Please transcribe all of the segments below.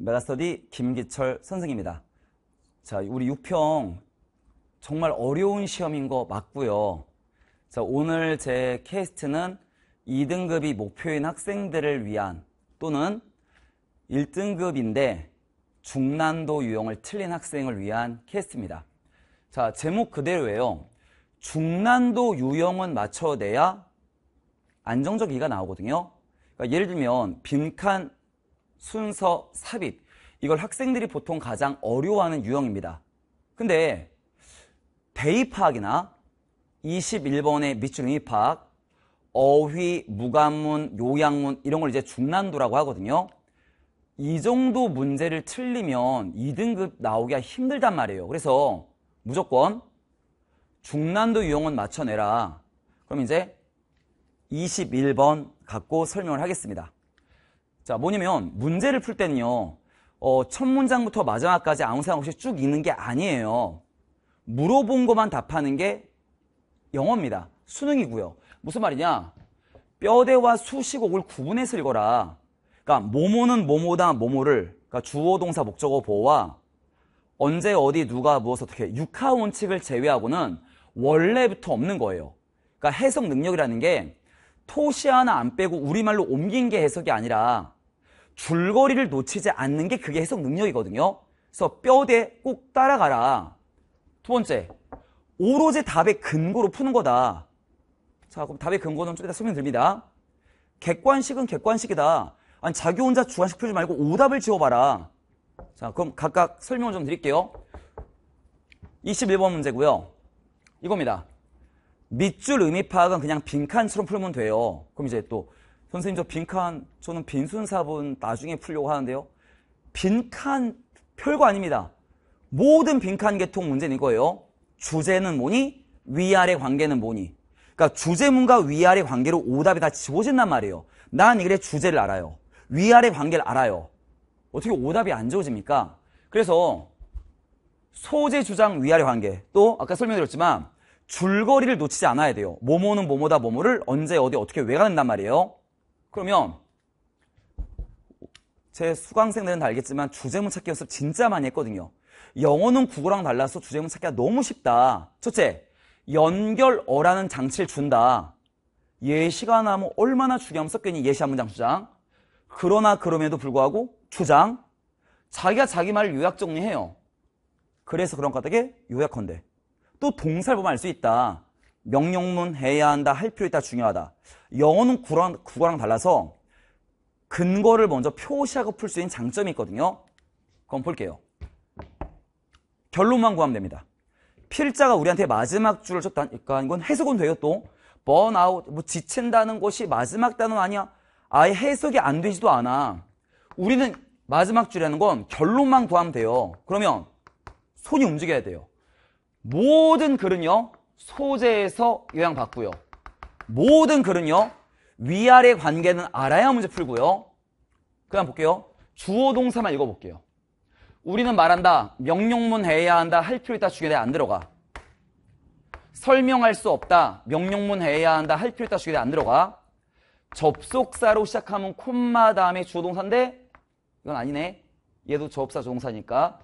메가스터디 김기철 선생입니다. 자, 우리 6평 정말 어려운 시험인 거 맞고요. 자, 오늘 제 캐스트는 2등급이 목표인 학생들을 위한 또는 1등급인데 중난도 유형을 틀린 학생을 위한 캐스트입니다. 자, 제목 그대로예요. 중난도 유형은 맞춰내야 안정적 이가 나오거든요. 그러니까 예를 들면 빈칸 순서, 삽입 이걸 학생들이 보통 가장 어려워하는 유형입니다. 근데 대입학이나 21번의 밑줄 음입학, 어휘, 무관문, 요양문 이런 걸 이제 중난도라고 하거든요. 이 정도 문제를 틀리면 2등급 나오기가 힘들단 말이에요. 그래서 무조건 중난도 유형은 맞춰내라. 그럼 이제 21번 갖고 설명을 하겠습니다. 자, 뭐냐면 문제를 풀 때는요. 어, 첫 문장부터 마지막까지 아무 생각 없이 쭉 읽는 게 아니에요. 물어본 것만 답하는 게 영어입니다. 수능이고요. 무슨 말이냐? 뼈대와 수식어를 구분해서 읽어라. 그러니까 모모는 모모다 모모를 그러니까 주어 동사 목적어 보호와 언제 어디 누가 무엇 어떻게 육하 원칙을 제외하고는 원래부터 없는 거예요. 그러니까 해석 능력이라는 게 토시 하나 안 빼고 우리말로 옮긴 게 해석이 아니라 줄거리를 놓치지 않는 게 그게 해석 능력이거든요. 그래서 뼈대 꼭 따라가라. 두 번째, 오로지 답의 근거로 푸는 거다. 자, 그럼 답의 근거는 좀 이따 설명드립니다. 객관식은 객관식이다. 아니, 자기 혼자 주관식 풀지 말고 오답을 지어봐라. 자, 그럼 각각 설명을 좀 드릴게요. 21번 문제고요. 이겁니다. 밑줄 의미 파악은 그냥 빈칸처럼 풀면 돼요. 그럼 이제 또 선생님 저 빈칸 저는 빈순사분 나중에 풀려고 하는데요. 빈칸 별거 아닙니다. 모든 빈칸 계통 문제는 이거예요. 주제는 뭐니? 위아래 관계는 뭐니? 그러니까 주제문과 위아래 관계로 오답이 다 지워진단 말이에요. 난 이래 주제를 알아요. 위아래 관계를 알아요. 어떻게 오답이 안 지워집니까? 그래서 소재 주장 위아래 관계 또 아까 설명드렸지만 줄거리를 놓치지 않아야 돼요. 뭐뭐는 뭐뭐다 뭐뭐를 언제 어디 어떻게 왜 가는단 말이에요. 그러면 제 수강생들은 다 알겠지만 주제문 찾기 연습 진짜 많이 했거든요. 영어는 국어랑 달라서 주제문 찾기가 너무 쉽다. 첫째, 연결어라는 장치를 준다. 예시가 나면 얼마나 중요함 섞여니 예시 한문장 주장. 그러나 그럼에도 불구하고 주장. 자기가 자기 말을 요약 정리해요. 그래서 그런 까닭에 요약컨대. 또 동사를 보면 알 수 있다. 명령문 해야 한다, 할 필요 있다, 중요하다. 영어는 구랑, 국어랑 달라서 근거를 먼저 표시하고 풀 수 있는 장점이 있거든요. 그럼 볼게요. 결론만 구하면 됩니다. 필자가 우리한테 마지막 줄을 쳤다니까 그러니까 이건 해석은 돼요 또. burnout, 뭐 지친다는 것이 마지막 단어 아니야. 아예 해석이 안 되지도 않아. 우리는 마지막 줄이라는 건 결론만 구하면 돼요. 그러면 손이 움직여야 돼요. 모든 글은요. 소재에서 요양 받고요 모든 글은요. 위아래 관계는 알아야 문제 풀고요. 그다음 볼게요. 주어 동사만 읽어볼게요. 우리는 말한다. 명령문 해야 한다. 할 필요 있다. 주게 돼안 들어가. 설명할 수 없다. 명령문 해야 한다. 할 필요 있다. 주게 돼안 들어가. 접속사로 시작하면 콤마 다음에 주어 동사인데 이건 아니네. 얘도 접사주 동사니까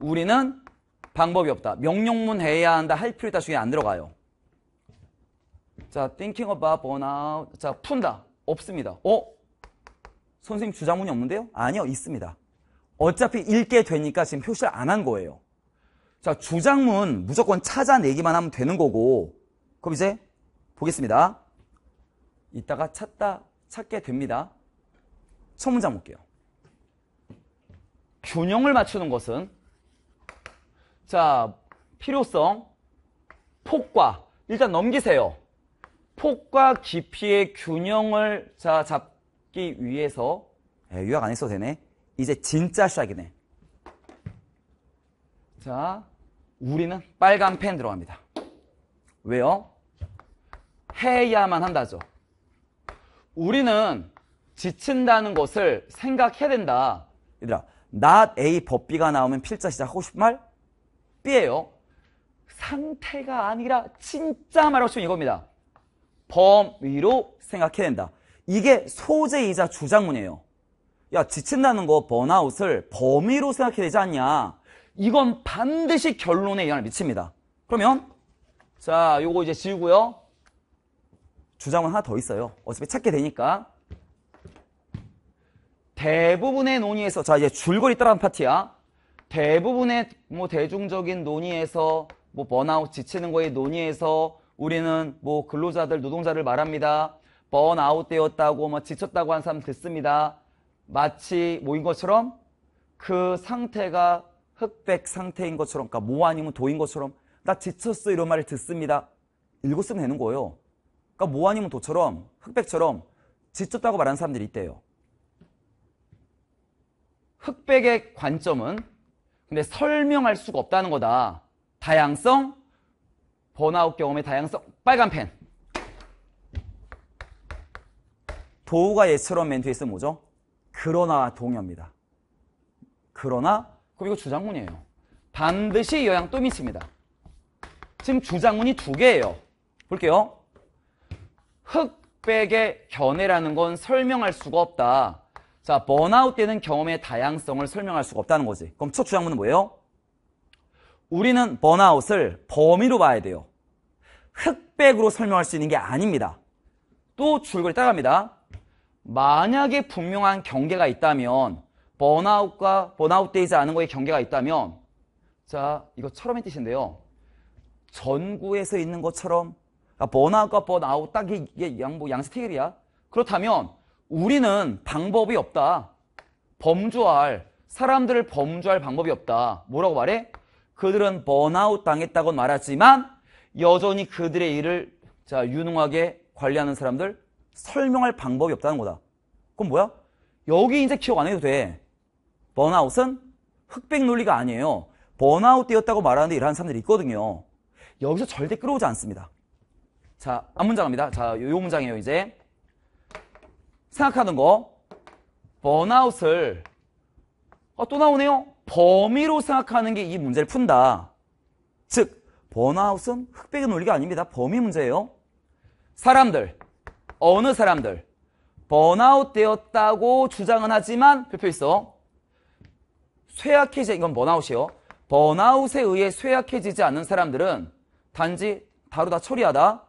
우리는 방법이 없다. 명령문 해야 한다. 할 필요 있다. 중에 안 들어가요. 자, thinking about burnout. 자, 푼다. 없습니다. 어? 선생님 주장문이 없는데요? 아니요, 있습니다. 어차피 읽게 되니까 지금 표시를 안 한 거예요. 자, 주장문 무조건 찾아내기만 하면 되는 거고, 그럼 이제 보겠습니다. 이따가 찾다, 찾게 됩니다. 첫 문장 볼게요. 균형을 맞추는 것은 자, 필요성, 폭과 일단 넘기세요. 폭과 깊이의 균형을 자, 잡기 위해서 에, 예, 요약 안 했어도 되네. 이제 진짜 시작이네. 자, 우리는 빨간 펜 들어갑니다. 왜요? 해야만 한다죠. 우리는 지친다는 것을 생각해야 된다. 얘들아, not A 법비가 나오면 필자 시작하고 싶은 말 B예요. 상태가 아니라 진짜 말하고 싶 이겁니다. 범위로 생각해야 된다. 이게 소재이자 주장문이에요. 야, 지친다는 거 번아웃을 범위로 생각해야 되지 않냐. 이건 반드시 결론에 영향을 미칩니다. 그러면 자, 요거 이제 지우고요. 주장은 하나 더 있어요. 어차피 찾게 되니까. 대부분의 논의에서 자, 이제 줄거리 따라하는 파티야. 대부분의 뭐 대중적인 논의에서 뭐 번아웃 지치는 거에 논의에서 우리는 뭐 근로자들 노동자를 말합니다. 번아웃 되었다고 뭐 지쳤다고 한 사람 듣습니다. 마치 모인 것처럼 그 상태가 흑백 상태인 것처럼 그러니까 모 뭐 아니면 도인 것처럼 나 지쳤어 이런 말을 듣습니다. 읽었으면 되는 거예요. 그러니까 모 뭐 아니면 도처럼 흑백처럼 지쳤다고 말하는 사람들이 있대요. 흑백의 관점은 근데 설명할 수가 없다는 거다. 다양성, 번아웃 경험의 다양성, 빨간 펜. 도우가 예처럼 멘트에서 뭐죠? 그러나 동의합니다 그러나 그럼 이거 주장문이에요. 반드시 영양또 미칩니다. 지금 주장문이 두 개예요. 볼게요. 흑백의 견해라는 건 설명할 수가 없다. 자, 번아웃 되는 경험의 다양성을 설명할 수가 없다는 거지. 그럼 첫 주장문은 뭐예요? 우리는 번아웃을 범위로 봐야 돼요. 흑백으로 설명할 수 있는 게 아닙니다. 또 줄거리 따라갑니다. 만약에 분명한 경계가 있다면 번아웃과 번아웃되지 않은 거에 경계가 있다면 자, 이거 처럼의 뜻인데요. 전구에서 있는 것처럼 번아웃과 그러니까 번아웃 딱 이게 양뭐 양스테이야 그렇다면 우리는 방법이 없다. 범주할 사람들을 범주할 방법이 없다. 뭐라고 말해? 그들은 번아웃 당했다고 말하지만 여전히 그들의 일을 자 유능하게 관리하는 사람들 설명할 방법이 없다는 거다. 그건 뭐야? 여기 이제 기억 안 해도 돼. 번아웃은 흑백 논리가 아니에요. 번아웃 되었다고 말하는데 일하는 사람들이 있거든요. 여기서 절대 끌어오지 않습니다. 자, 앞 문장 갑니다. 자, 요 문장이에요, 이제. 생각하는 거 번아웃을 아, 또 나오네요. 범위로 생각하는 게 이 문제를 푼다. 즉 번아웃은 흑백의 논리가 아닙니다. 범위 문제예요. 사람들, 어느 사람들 번아웃 되었다고 주장은 하지만 표표 있어. 쇠약해진 이건 번아웃이요. 번아웃에 의해 쇠약해지지 않는 사람들은 단지 다루다 처리하다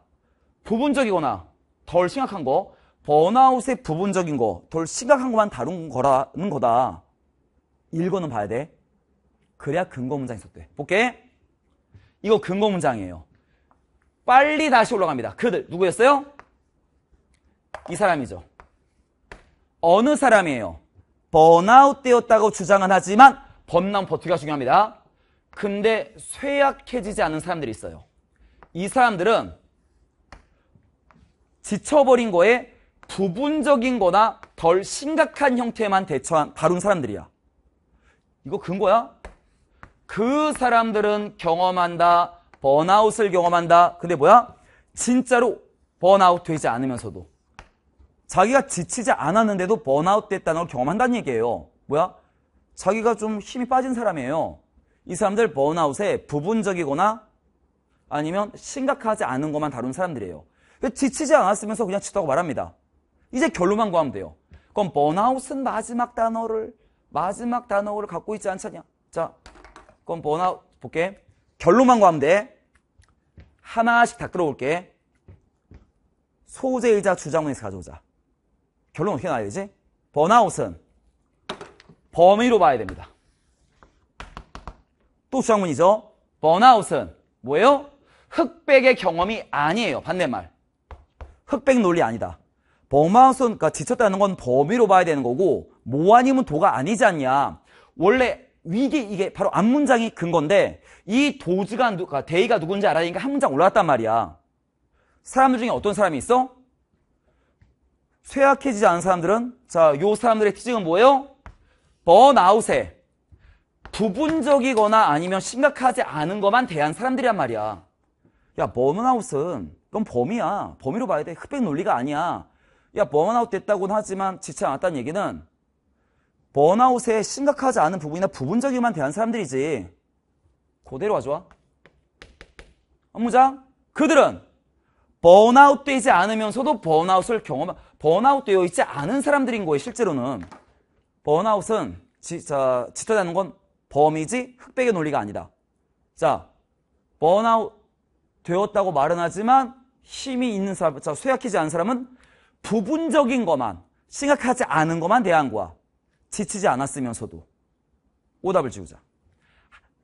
부분적이거나 덜 심각한 거 번아웃의 부분적인 거, 돌 심각한 것만 다룬 거라는 거다. 읽어는 봐야 돼. 그래야 근거 문장이 속대 볼게. 이거 근거 문장이에요. 빨리 다시 올라갑니다. 그들 누구였어요? 이 사람이죠. 어느 사람이에요? 번아웃되었다고 주장은 하지만 번남 버티가 중요합니다. 근데 쇠약해지지 않은 사람들이 있어요. 이 사람들은 지쳐버린 거에 부분적인 거나 덜 심각한 형태만 대처한 다룬 사람들이야. 이거 근거야? 그 사람들은 경험한다. 번아웃을 경험한다. 근데 뭐야? 진짜로 번아웃 되지 않으면서도 자기가 지치지 않았는데도 번아웃 됐다는 걸 경험한다는 얘기예요. 뭐야? 자기가 좀 힘이 빠진 사람이에요. 이 사람들 번아웃에 부분적이거나 아니면 심각하지 않은 것만 다룬 사람들이에요. 지치지 않았으면서 그냥 치다고 말합니다. 이제 결론만 구하면 돼요. 그럼 번아웃은 마지막 단어를 마지막 단어를 갖고 있지 않잖냐. 자, 그럼 번아웃 볼게. 결론만 구하면 돼. 하나씩 다 끌어올게. 소재의자 주장문에서 가져오자. 결론 어떻게 나야 되지? 번아웃은 범위로 봐야 됩니다. 또 주장문이죠. 번아웃은 뭐예요? 흑백의 경험이 아니에요. 반대말. 흑백 논리 아니다. 범하우스, 그러니까 지쳤다는 건 범위로 봐야 되는 거고, 모아님은 뭐 도가 아니지 않냐. 원래 위기, 이게 바로 앞문장이 근건데, 이 도즈가, 누가, 대의가 누군지 알아야 한 문장 올라왔단 말이야. 사람들 중에 어떤 사람이 있어? 쇠약해지지 않은 사람들은, 자, 요 사람들의 특징은 뭐예요? 번아웃에 부분적이거나 아니면 심각하지 않은 것만 대한 사람들이란 말이야. 야, 번아웃은, 그건 범위야. 범위로 봐야 돼. 흑백 논리가 아니야. 야 번아웃 됐다고는 하지만 지체 않았다는 얘기는 번아웃에 심각하지 않은 부분이나 부분적인만 대한 사람들이지 그대로 가져와 업무장 그들은 번아웃 되지 않으면서도 번아웃을 경험 번아웃 되어 있지 않은 사람들인 거예요 실제로는 번아웃은 지자 지쳐다는 건 범이지 흑백의 논리가 아니다 자 번아웃 되었다고 말은 하지만 힘이 있는 사람 자 쇠약해지 않은 사람은 부분적인 것만 심각하지 않은 것만 대한 거야. 지치지 않았으면서도 오답을 지우자.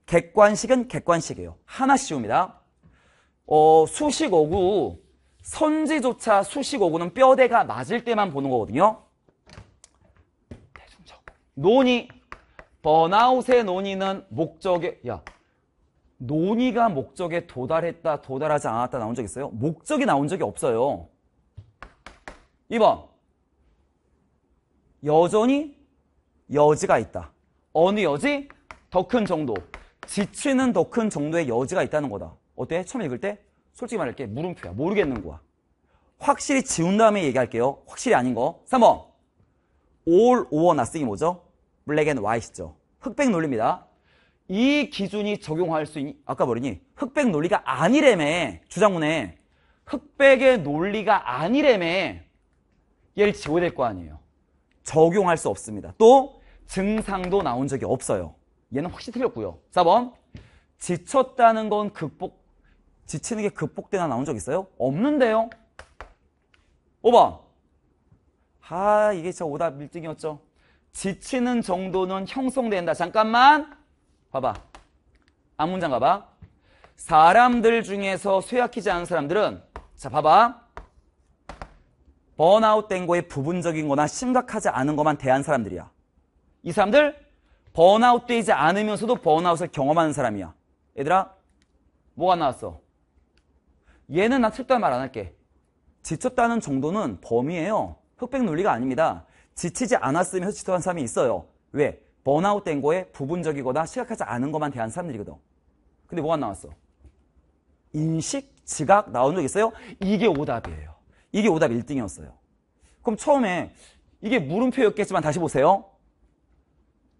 객관식은 객관식이에요. 하나 씌웁니다. 어, 수식 어구 선지조차 수식 어구는 뼈대가 맞을 때만 보는 거거든요. 대중적. 논의 번아웃의 논의는 목적에 야 논의가 목적에 도달했다 도달하지 않았다 나온 적 있어요? 목적이 나온 적이 없어요. 2번. 여전히 여지가 있다. 어느 여지? 더 큰 정도. 지치는 더 큰 정도의 여지가 있다는 거다. 어때? 처음 읽을 때 솔직히 말할게. 물음표야. 모르겠는 거야. 확실히 지운 다음에 얘기할게요. 확실히 아닌 거. 3번. all or nothing이 뭐죠? black and white죠. 흑백 논리입니다. 이 기준이 적용할 수 있니? 아까 뭐랬니? 흑백 논리가 아니래매 주장문에 흑백의 논리가 아니래매 얘를 지워야 될 거 아니에요. 적용할 수 없습니다. 또 증상도 나온 적이 없어요. 얘는 확실히 틀렸고요. 4번 지쳤다는 건 극복 지치는 게 극복되나 나온 적 있어요? 없는데요. 5번 아 이게 저 오답 밀등이었죠. 지치는 정도는 형성된다. 잠깐만 봐봐. 앞문장 봐봐 사람들 중에서 쇠약하지 않은 사람들은 자 봐봐. 번아웃된 거에 부분적인 거나 심각하지 않은 것만 대한 사람들이야. 이 사람들 번아웃되지 않으면서도 번아웃을 경험하는 사람이야. 얘들아, 뭐가 나왔어? 얘는 나출다는말안 할게. 지쳤다는 정도는 범위예요. 흑백 논리가 아닙니다. 지치지 않았으면서 지쳤던 사람이 있어요. 왜? 번아웃된 거에 부분적이거나 시각하지 않은 것만 대한 사람들이거든. 근데 뭐가 나왔어? 인식, 지각 나온 적 있어요? 이게 오답이에요. 이게 오답 1등이었어요. 그럼 처음에 이게 물음표였겠지만 다시 보세요.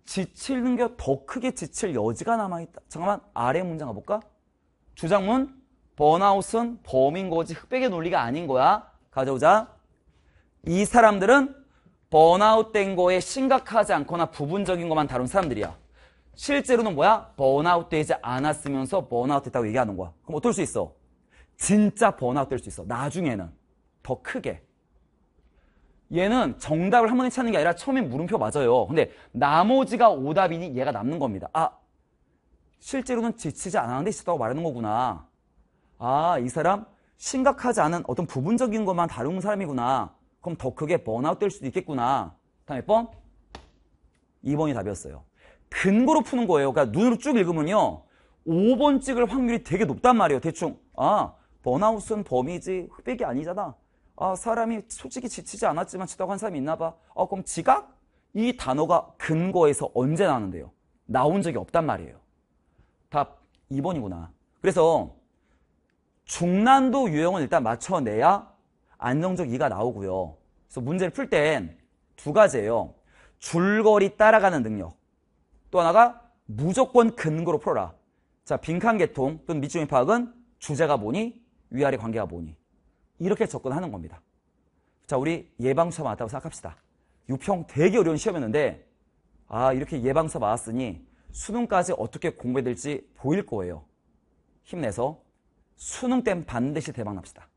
지치는 게 더 크게 지칠 여지가 남아있다. 잠깐만 아래 문장 가볼까? 주장문 번아웃은 범인 거지 흑백의 논리가 아닌 거야. 가져오자. 이 사람들은 번아웃된 거에 심각하지 않거나 부분적인 것만 다룬 사람들이야. 실제로는 뭐야? 번아웃되지 않았으면서 번아웃됐다고 얘기하는 거야. 그럼 어떨 수 있어? 진짜 번아웃될 수 있어. 나중에는. 더 크게. 얘는 정답을 한 번에 찾는 게 아니라 처음엔 물음표 맞아요. 근데 나머지가 오답이니 얘가 남는 겁니다. 아, 실제로는 지치지 않았는데 있었다고 말하는 거구나. 아, 이 사람 심각하지 않은 어떤 부분적인 것만 다루는 사람이구나. 그럼 더 크게 번아웃 될 수도 있겠구나. 다음에 번 2번이 답이었어요. 근거로 푸는 거예요. 그러니까 눈으로 쭉 읽으면요. 5번 찍을 확률이 되게 높단 말이에요. 대충 아, 번아웃은 범위지 흑백이 아니잖아. 아, 사람이 솔직히 지치지 않았지만 지다고 한 사람이 있나 봐. 아, 그럼 지각? 이 단어가 근거에서 언제 나는데요? 나온 적이 없단 말이에요. 답 2번이구나. 그래서 중난도 유형을 일단 맞춰내야 안정적 이가 나오고요. 그래서 문제를 풀 땐 두 가지예요. 줄거리 따라가는 능력. 또 하나가 무조건 근거로 풀어라. 자, 빈칸 개통 또는 밑줄의 파악은 주제가 뭐니? 위아래 관계가 뭐니? 이렇게 접근하는 겁니다. 자, 우리 예방수업 왔다고 생각합시다. 6평 되게 어려운 시험이었는데 아, 이렇게 예방수맞았으니 수능까지 어떻게 공부해야 될지 보일 거예요. 힘내서 수능 땐 반드시 대박납시다.